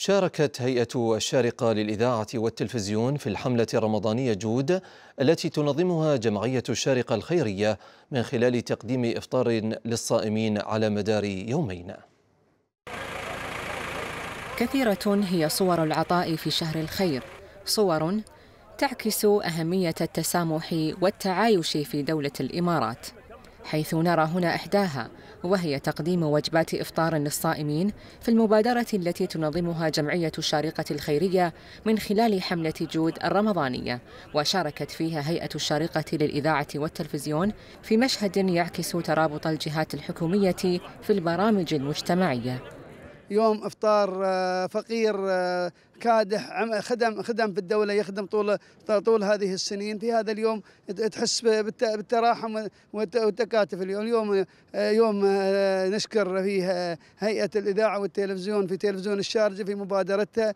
شاركت هيئة الشارقة للإذاعة والتلفزيون في الحملة الرمضانية جود التي تنظمها جمعية الشارقة الخيرية من خلال تقديم إفطار للصائمين على مدار يومين كثيرة هي صور العطاء في شهر الخير صور تعكس أهمية التسامح والتعايش في دولة الإمارات حيث نرى هنا إحداها وهي تقديم وجبات إفطار للصائمين في المبادرة التي تنظمها جمعية الشارقة الخيرية من خلال حملة جود الرمضانية وشاركت فيها هيئة الشارقة للإذاعة والتلفزيون في مشهد يعكس ترابط الجهات الحكومية في البرامج المجتمعية يوم افطار آه، فقير آه، كادح خدم خدم في الدوله يخدم طول طول هذه السنين في هذا اليوم تحس بالتراحم والتكاتف اليوم اليوم آه، يوم نشكر فيه هيئه الاذاعه والتلفزيون في تلفزيون الشارجه في مبادرتها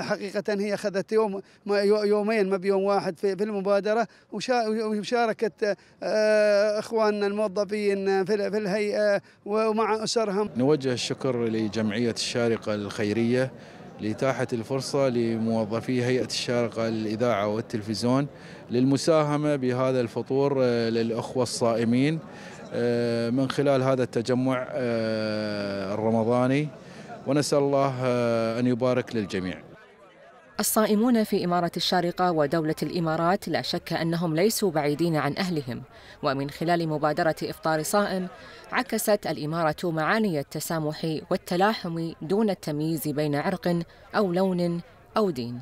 حقيقه هي اخذت يوم يومين ما بيوم واحد في المبادره وشاركت اخواننا الموظفين في الهيئه ومع اسرهم نوجه الشكر لجمعيه الشارقة الخيرية لإتاحة الفرصة لموظفي هيئة الشارقة للإذاعة والتلفزيون للمساهمة بهذا الفطور آه، للأخوة الصائمين آه، من خلال هذا التجمع آه، الرمضاني ونسأل الله أن يبارك للجميع الصائمون في إمارة الشارقة ودولة الإمارات لا شك أنهم ليسوا بعيدين عن أهلهم ومن خلال مبادرة إفطار صائم عكست الإمارة معاني التسامح والتلاحم دون التمييز بين عرق أو لون أو دين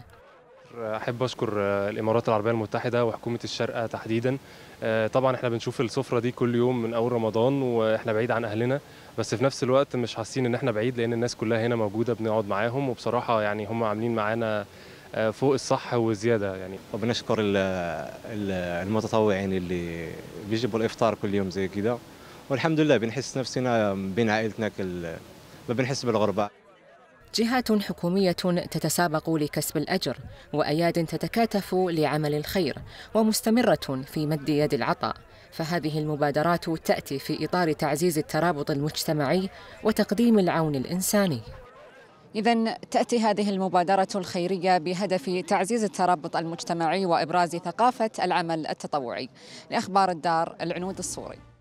احب اشكر الامارات العربيه المتحده وحكومه الشارقه تحديدا آه، طبعا احنا بنشوف السفره دي كل يوم من اول رمضان واحنا بعيد عن اهلنا بس في نفس الوقت مش حاسين ان احنا بعيد لان الناس كلها هنا موجوده بنقعد معاهم وبصراحه يعني هم عاملين معانا آه، فوق الصح وزياده يعني وبنشكر المتطوعين اللي بيجيبوا الافطار كل يوم زي كده والحمد لله بنحس نفسنا بين عائلتنا ما بنحس بالغربه جهات حكومية تتسابق لكسب الأجر وأياد تتكاتف لعمل الخير ومستمرة في مد يد العطاء فهذه المبادرات تأتي في إطار تعزيز الترابط المجتمعي وتقديم العون الإنساني إذا تأتي هذه المبادرة الخيرية بهدف تعزيز الترابط المجتمعي وإبراز ثقافة العمل التطوعي لأخبار الدار العنود الصوري